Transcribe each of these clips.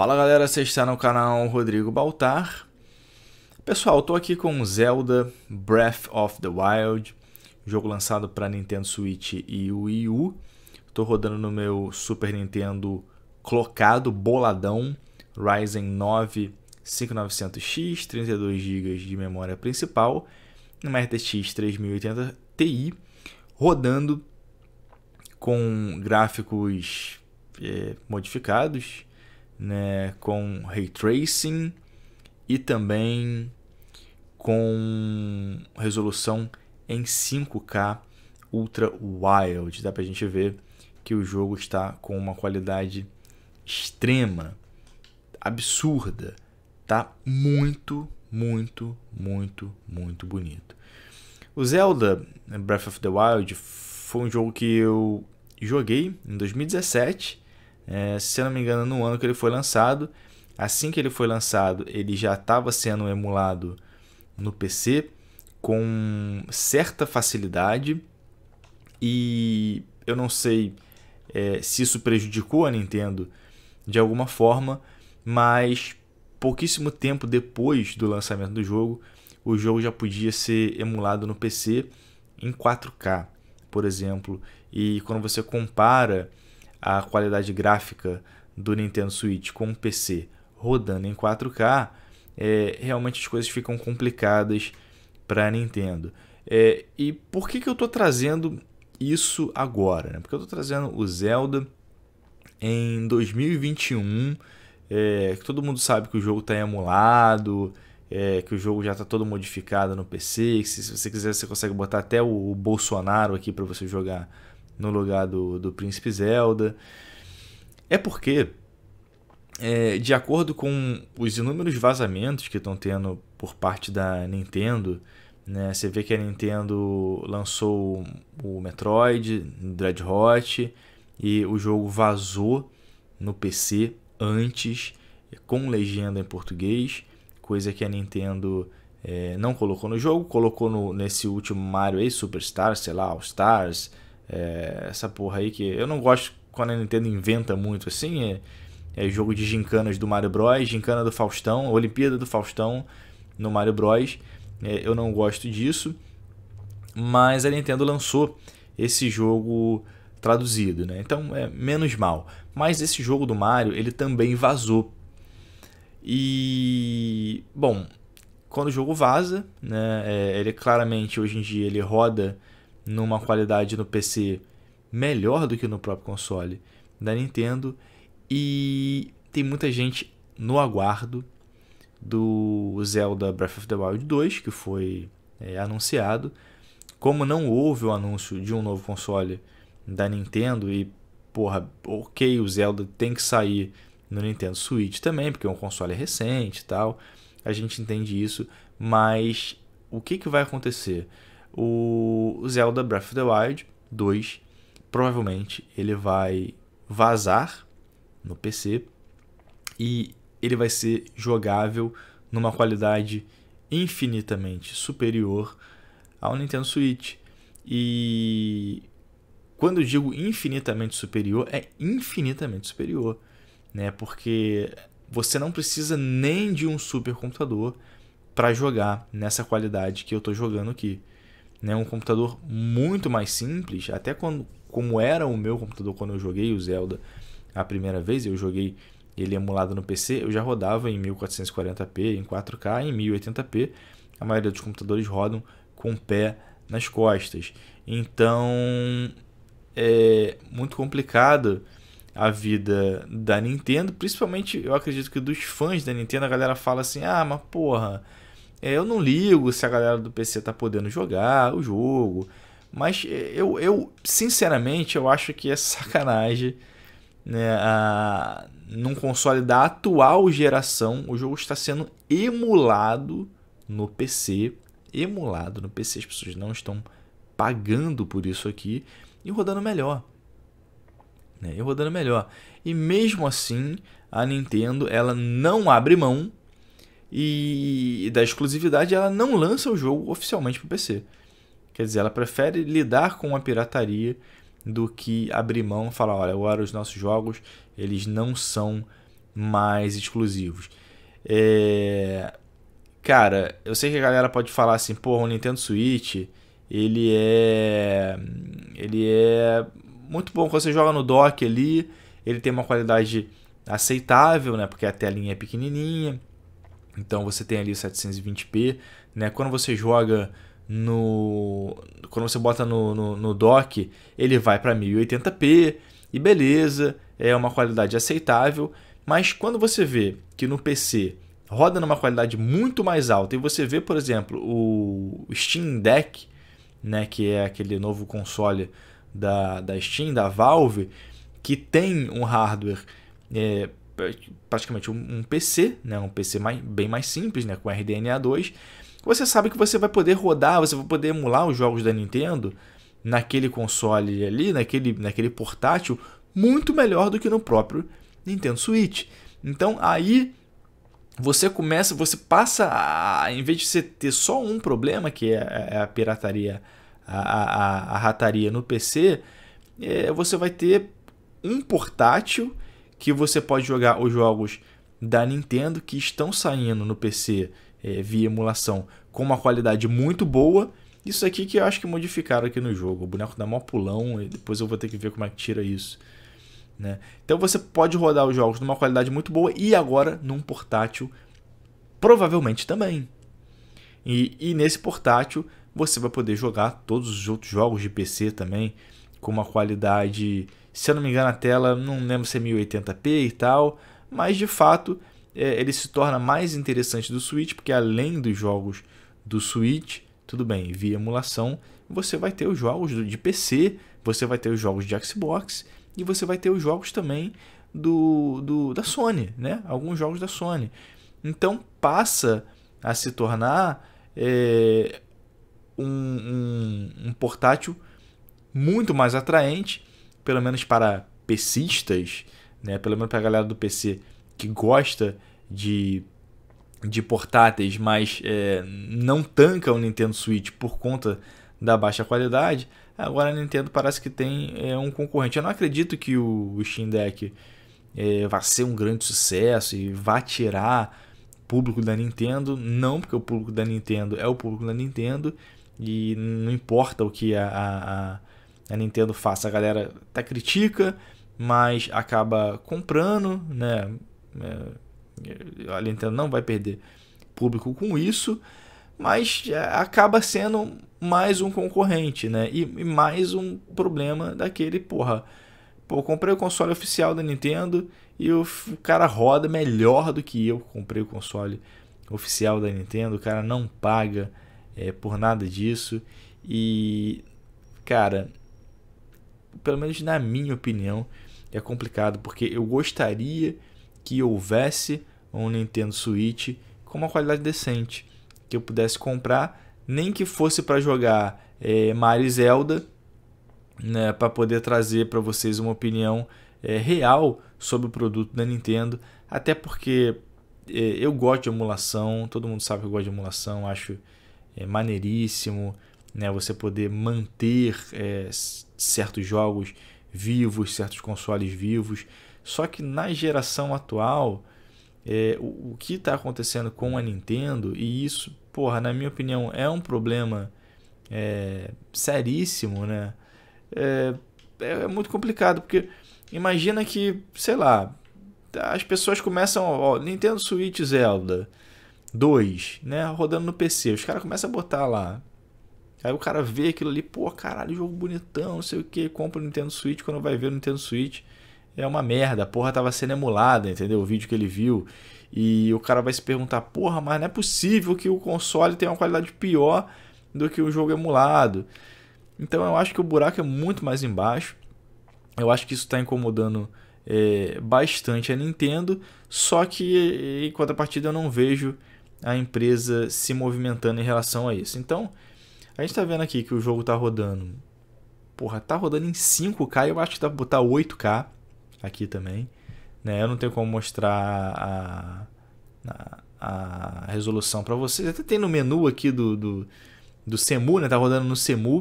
Fala galera, você está no canal Rodrigo Baltar. Pessoal, estou aqui com Zelda Breath of the Wild, jogo lançado para Nintendo Switch e Wii U. Estou rodando no meu Super Nintendo clocado, boladão, Ryzen 9 5900X, 32 GB de memória principal, uma RTX 3080 Ti, rodando com gráficos eh, modificados né, com ray tracing e também com resolução em 5K ultra wild. Dá pra gente ver que o jogo está com uma qualidade extrema, absurda. Tá muito, muito, muito, muito bonito. O Zelda né, Breath of the Wild foi um jogo que eu joguei em 2017 é, se eu não me engano, no ano que ele foi lançado. Assim que ele foi lançado, ele já estava sendo emulado no PC com certa facilidade e eu não sei é, se isso prejudicou a Nintendo de alguma forma, mas pouquíssimo tempo depois do lançamento do jogo, o jogo já podia ser emulado no PC em 4K, por exemplo. E quando você compara a qualidade gráfica do Nintendo Switch com um PC rodando em 4K, é, realmente as coisas ficam complicadas para a Nintendo. É, e por que, que eu estou trazendo isso agora? Né? Porque eu estou trazendo o Zelda em 2021, é, que todo mundo sabe que o jogo está emulado, é, que o jogo já está todo modificado no PC, que se, se, você quiser você consegue botar até o, o Bolsonaro aqui para você jogar no lugar do, do príncipe Zelda. É porque, é, de acordo com os inúmeros vazamentos que estão tendo por parte da Nintendo, né, você vê que a Nintendo lançou o Metroid, Dread Hot, e o jogo vazou no PC antes, com legenda em português, coisa que a Nintendo é, não colocou no jogo, colocou no, nesse último Mario aí, Superstars, sei lá, All Stars, é, essa porra aí que eu não gosto quando a Nintendo inventa muito assim. É, é jogo de gincanas do Mario Bros, gincana do Faustão, Olimpíada do Faustão no Mario Bros. É, eu não gosto disso. Mas a Nintendo lançou esse jogo traduzido, né? Então é menos mal. Mas esse jogo do Mario, ele também vazou. E bom, quando o jogo vaza, né, é, ele claramente hoje em dia ele roda numa qualidade no PC melhor do que no próprio console da Nintendo e tem muita gente no aguardo do Zelda Breath of the Wild 2 que foi é, anunciado. Como não houve o anúncio de um novo console da Nintendo e porra, ok, o Zelda tem que sair no Nintendo Switch também, porque é um console recente e tal. A gente entende isso, mas o que, que vai acontecer? o Zelda Breath of the Wild 2 provavelmente ele vai vazar no PC e ele vai ser jogável numa qualidade infinitamente superior ao Nintendo Switch. E quando eu digo infinitamente superior, é infinitamente superior, né? Porque você não precisa nem de um supercomputador para jogar nessa qualidade que eu estou jogando aqui né, um computador muito mais simples, até quando, como era o meu computador quando eu joguei o Zelda a primeira vez, eu joguei ele emulado no PC, eu já rodava em 1440p, em 4K, em 1080p. A maioria dos computadores rodam com o pé nas costas. Então é muito complicado a vida da Nintendo, principalmente eu acredito que dos fãs da Nintendo, a galera fala assim: "Ah, mas porra, é, eu não ligo se a galera do PC tá podendo jogar o jogo, mas é, eu, eu sinceramente, eu acho que é sacanagem né, a, num console da atual geração, o jogo está sendo emulado no PC, emulado no PC, as pessoas não estão pagando por isso aqui e rodando melhor. Né, e rodando melhor. E mesmo assim, a Nintendo ela não abre mão e, da exclusividade, ela não lança o jogo oficialmente para o PC. Quer dizer, ela prefere lidar com a pirataria do que abrir mão e falar, olha, agora os nossos jogos, eles não são mais exclusivos. É... Cara, eu sei que a galera pode falar assim, porra, o Nintendo Switch, ele é... Ele é muito bom quando você joga no dock ali, ele tem uma qualidade aceitável, né? Porque a telinha é pequenininha, então você tem ali 720p, né? Quando você joga no quando você bota no, no, no dock, ele vai para 1080p e beleza, é uma qualidade aceitável, mas quando você vê que no PC roda numa qualidade muito mais alta e você vê, por exemplo, o Steam Deck, né, que é aquele novo console da, da Steam, da Valve, que tem um hardware é, praticamente um PC, né? um PC mais, bem mais simples, né? com RDNA 2, você sabe que você vai poder rodar, você vai poder emular os jogos da Nintendo naquele console ali, naquele, naquele portátil, muito melhor do que no próprio Nintendo Switch. Então aí você começa, você passa a, em vez de você ter só um problema, que é, é, é a pirataria, a, a, a rataria no PC, é, você vai ter um portátil que você pode jogar os jogos da Nintendo que estão saindo no PC é, via emulação com uma qualidade muito boa. Isso aqui que eu acho que modificaram aqui no jogo. O boneco dá mó pulão e depois eu vou ter que ver como é que tira isso. Né? Então você pode rodar os jogos numa qualidade muito boa e agora num portátil provavelmente também. E, e nesse portátil você vai poder jogar todos os outros jogos de PC também com uma qualidade se eu não me engano, a tela não lembro se é 1080p e tal, mas de fato é, ele se torna mais interessante do Switch, porque além dos jogos do Switch, tudo bem, via emulação, você vai ter os jogos de PC, você vai ter os jogos de Xbox e você vai ter os jogos também do, do da Sony, né? Alguns jogos da Sony. Então passa a se tornar é, um, um, um portátil muito mais atraente pelo menos para PCistas, né? Pelo menos para a galera do PC que gosta de, de portáteis, mas é, não tanca o Nintendo Switch por conta da baixa qualidade. Agora a Nintendo parece que tem é, um concorrente. Eu não acredito que o, o Steam Deck é, vá ser um grande sucesso e vá tirar público da Nintendo. Não, porque o público da Nintendo é o público da Nintendo e não importa o que a, a, a a Nintendo faça. A galera até critica, mas acaba comprando, né? É, a Nintendo não vai perder público com isso, mas é, acaba sendo mais um concorrente, né? E, mais um problema daquele, porra. Pô, comprei o console oficial da Nintendo e o, o cara roda melhor do que eu. Comprei o console oficial da Nintendo, o cara não paga é, por nada disso. E, cara, pelo menos na minha opinião, é complicado, porque eu gostaria que houvesse um Nintendo Switch com uma qualidade decente, que eu pudesse comprar, nem que fosse para jogar é, Mario Zelda, né, para poder trazer para vocês uma opinião é, real sobre o produto da Nintendo, até porque é, eu gosto de emulação, todo mundo sabe que eu gosto de emulação, acho é, maneiríssimo né, você poder manter é, certos jogos vivos, certos consoles vivos. Só que na geração atual, é, o, o, que está acontecendo com a Nintendo, e isso, porra, na minha opinião, é um problema é, seríssimo, né? É, é, é muito complicado, porque imagina que, sei lá, as pessoas começam, ó, Nintendo Switch Zelda 2, né, rodando no PC, os caras começam a botar lá Aí o cara vê aquilo ali, pô, caralho, jogo bonitão, não sei o que, compra o Nintendo Switch, quando vai ver o Nintendo Switch é uma merda, a porra tava sendo emulada, entendeu? O vídeo que ele viu. E o cara vai se perguntar, porra, mas não é possível que o console tenha uma qualidade pior do que o jogo emulado. Então eu acho que o buraco é muito mais embaixo. Eu acho que isso está incomodando é, bastante a Nintendo. Só que em contrapartida eu não vejo a empresa se movimentando em relação a isso. Então, a gente tá vendo aqui que o jogo tá rodando. Porra, tá rodando em 5K, eu acho que dá pra botar 8K aqui também. Né? Eu não tenho como mostrar a, a, a resolução para vocês. Até tem no menu aqui do, do, do CEMU, né? Tá rodando no CEMU.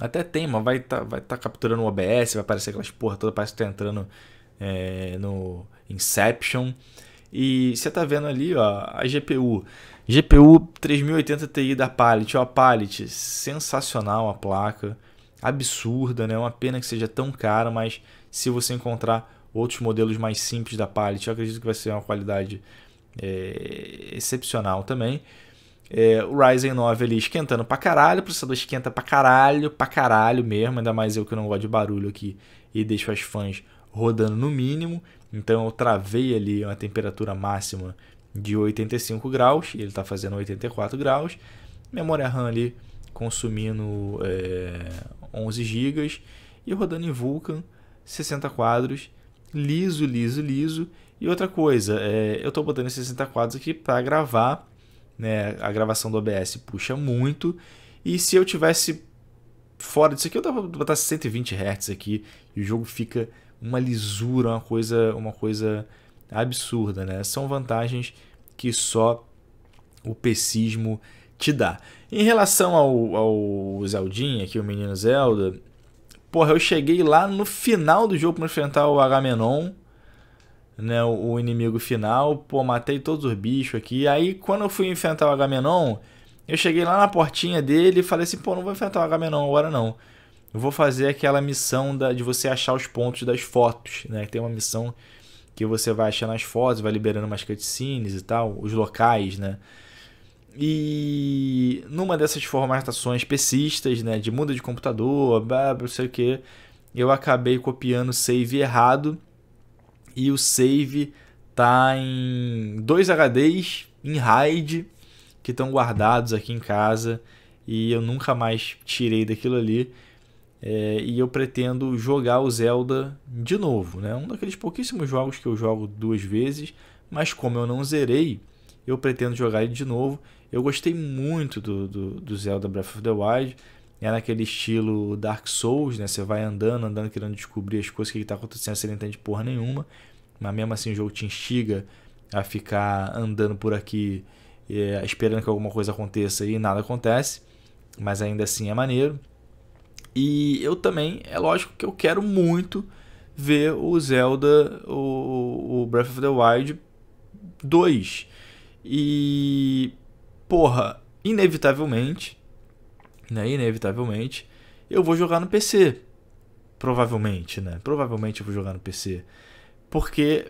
Até tem, mas vai tá, vai tá capturando o OBS, vai aparecer aquelas porra toda, parece que tá entrando é, no Inception. E você está vendo ali ó, a GPU. GPU 3080 Ti da Pallet. Ó, Palit sensacional a placa. Absurda, né? Uma pena que seja tão cara, mas se você encontrar outros modelos mais simples da Pallet, eu acredito que vai ser uma qualidade é, excepcional também. É, o Ryzen 9 ali esquentando pra caralho, o processador esquenta pra caralho, pra caralho mesmo, ainda mais eu que não gosto de barulho aqui e deixo as fãs rodando no mínimo. Então eu travei ali uma temperatura máxima de 85 graus, ele está fazendo 84 graus. Memória RAM ali consumindo é, 11 GB e rodando em Vulkan 60 quadros, liso, liso, liso. E outra coisa, é, eu estou botando esses 60 quadros aqui para gravar, né? A gravação do OBS puxa muito. E se eu tivesse fora disso aqui, eu dava botar 120 Hz aqui e o jogo fica uma lisura, uma coisa, uma coisa absurda, né? São vantagens que só o pessismo te dá. Em relação ao, ao Zeldinha, aqui o menino Zelda, porra, eu cheguei lá no final do jogo para enfrentar o Agamenon, né, o inimigo final, pô, matei todos os bichos aqui. Aí quando eu fui enfrentar o Agamenon, eu cheguei lá na portinha dele e falei assim, pô, não vou enfrentar o Agamenon agora não eu vou fazer aquela missão da, de você achar os pontos das fotos, né? Tem uma missão que você vai achando as fotos, vai liberando umas cutscenes e tal, os locais, né? E numa dessas formatações pessimista né, de muda de computador, não sei o que, eu acabei copiando o save errado e o save tá em dois HDs em RAID que estão guardados aqui em casa e eu nunca mais tirei daquilo ali. É, e eu pretendo jogar o Zelda de novo. Né? Um daqueles pouquíssimos jogos que eu jogo duas vezes, mas como eu não zerei, eu pretendo jogar ele de novo. Eu gostei muito do, do, do Zelda Breath of the Wild. É naquele estilo Dark Souls, né? Você vai andando, andando, querendo descobrir as coisas que está acontecendo, você não entende porra nenhuma. Mas mesmo assim o jogo te instiga a ficar andando por aqui, é, esperando que alguma coisa aconteça e nada acontece. Mas ainda assim é maneiro. E eu também, é lógico que eu quero muito ver o Zelda, o, o Breath of the Wild 2. E, porra, inevitavelmente, né, inevitavelmente, eu vou jogar no PC. Provavelmente, né? Provavelmente eu vou jogar no PC. Porque,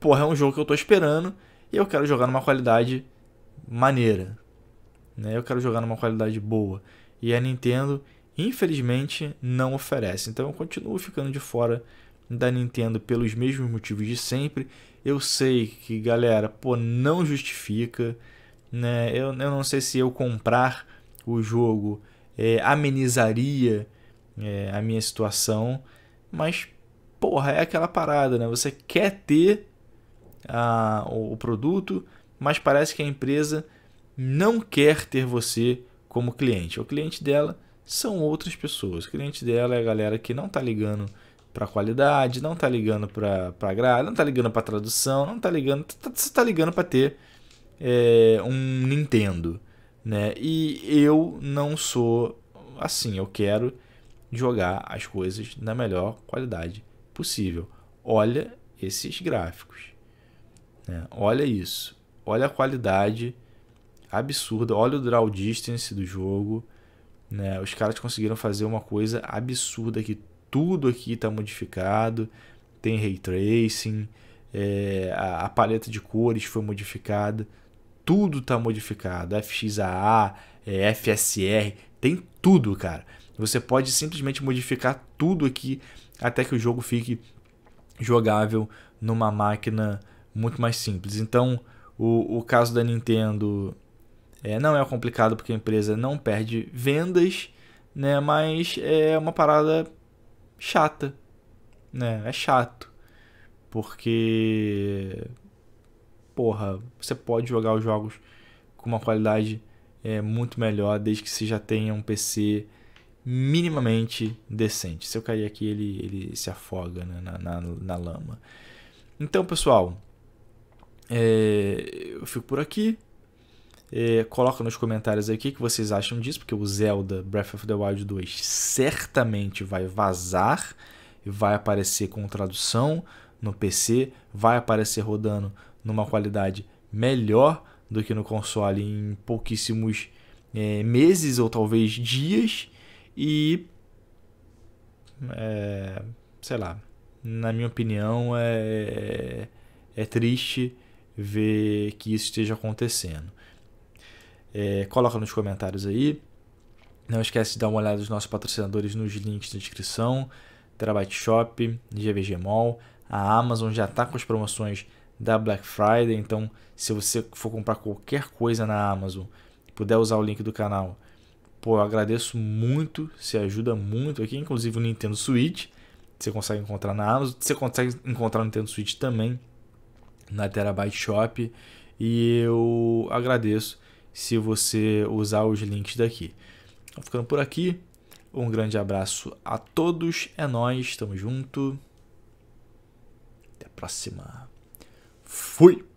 porra, é um jogo que eu tô esperando e eu quero jogar numa qualidade maneira. Né? Eu quero jogar numa qualidade boa. E a Nintendo infelizmente não oferece. Então eu continuo ficando de fora da Nintendo pelos mesmos motivos de sempre. Eu sei que, galera, pô, não justifica. Né? Eu, eu não sei se eu comprar o jogo é, amenizaria é, a minha situação, mas porra, é aquela parada, né? Você quer ter a, o, o produto, mas parece que a empresa não quer ter você como cliente. O cliente dela são outras pessoas. O cliente dela é a galera que não está ligando para qualidade, não está ligando para grade, não tá ligando para tradução, não está ligando, você está tá ligando tá, tá, tá para ter é, um Nintendo, né? E eu não sou assim, eu quero jogar as coisas na melhor qualidade possível. Olha esses gráficos. Né? Olha isso. Olha a qualidade absurda. Olha o draw distance do jogo. Né? Os caras conseguiram fazer uma coisa absurda que tudo aqui está modificado, tem ray tracing, é, a, a, paleta de cores foi modificada, tudo está modificado, FXAA, é, FSR, tem tudo, cara. Você pode simplesmente modificar tudo aqui até que o jogo fique jogável numa máquina muito mais simples. Então, o, o caso da Nintendo é, não é complicado porque a empresa não perde vendas, né? Mas é uma parada chata, né? É chato. Porque porra, você pode jogar os jogos com uma qualidade é, muito melhor desde que você já tenha um PC minimamente decente. Se eu cair aqui, ele, ele se afoga né, na, na, na, lama. Então, pessoal, é, eu fico por aqui. É, coloca nos comentários aí o que, que vocês acham disso, porque o Zelda Breath of the Wild 2 certamente vai vazar, e vai aparecer com tradução no PC, vai aparecer rodando numa qualidade melhor do que no console em pouquíssimos é, meses ou talvez dias e é, sei lá na minha opinião é, é, é triste ver que isso esteja acontecendo é, coloca nos comentários aí. Não esquece de dar uma olhada nos nossos patrocinadores nos links da descrição. Terabyte Shop, GVG Mall. A Amazon já está com as promoções da Black Friday. Então, se você for comprar qualquer coisa na Amazon, puder usar o link do canal, pô, eu agradeço muito. se ajuda muito aqui, inclusive o Nintendo Switch. Você consegue encontrar na Amazon. Você consegue encontrar o Nintendo Switch também na Terabyte Shop. E eu agradeço se você usar os links daqui. Então, ficando por aqui. Um grande abraço a todos. É nós, tamo junto. Até a próxima. Fui.